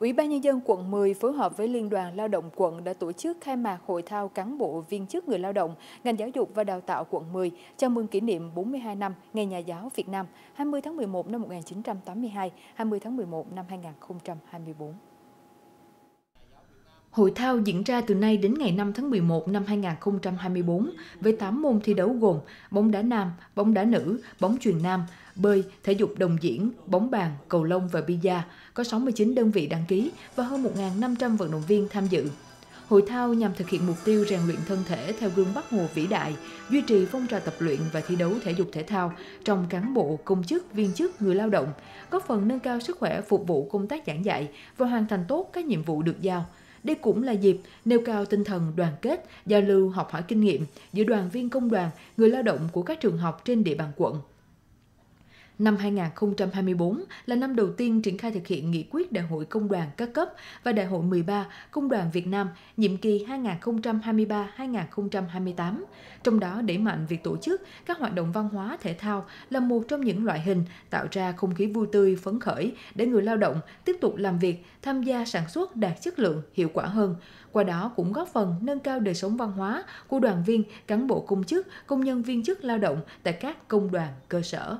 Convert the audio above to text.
Ủy ban Nhân dân quận 10 phối hợp với Liên đoàn Lao động quận đã tổ chức khai mạc hội thao cán bộ viên chức người lao động, ngành giáo dục và đào tạo quận 10 chào mừng kỷ niệm 42 năm Ngày Nhà giáo Việt Nam 20 tháng 11 năm 1982, 20 tháng 11 năm 2024. Hội thao diễn ra từ nay đến ngày 5 tháng 11 năm 2024 với 8 môn thi đấu gồm bóng đá nam, bóng đá nữ, bóng truyền nam, bơi, thể dục đồng diễn, bóng bàn, cầu lông và bida. Có 69 đơn vị đăng ký và hơn 1.500 vận động viên tham dự. Hội thao nhằm thực hiện mục tiêu rèn luyện thân thể theo gương Bắc Hồ vĩ đại, duy trì phong trào tập luyện và thi đấu thể dục thể thao trong cán bộ, công chức, viên chức, người lao động, góp phần nâng cao sức khỏe phục vụ công tác giảng dạy và hoàn thành tốt các nhiệm vụ được giao – đây cũng là dịp nêu cao tinh thần đoàn kết, giao lưu học hỏi kinh nghiệm giữa đoàn viên công đoàn, người lao động của các trường học trên địa bàn quận. Năm 2024 là năm đầu tiên triển khai thực hiện nghị quyết Đại hội Công đoàn các cấp và Đại hội 13 Công đoàn Việt Nam nhiệm kỳ 2023-2028, trong đó đẩy mạnh việc tổ chức các hoạt động văn hóa thể thao là một trong những loại hình tạo ra không khí vui tươi, phấn khởi để người lao động tiếp tục làm việc, tham gia sản xuất đạt chất lượng, hiệu quả hơn, qua đó cũng góp phần nâng cao đời sống văn hóa của đoàn viên, cán bộ công chức, công nhân viên chức lao động tại các công đoàn cơ sở.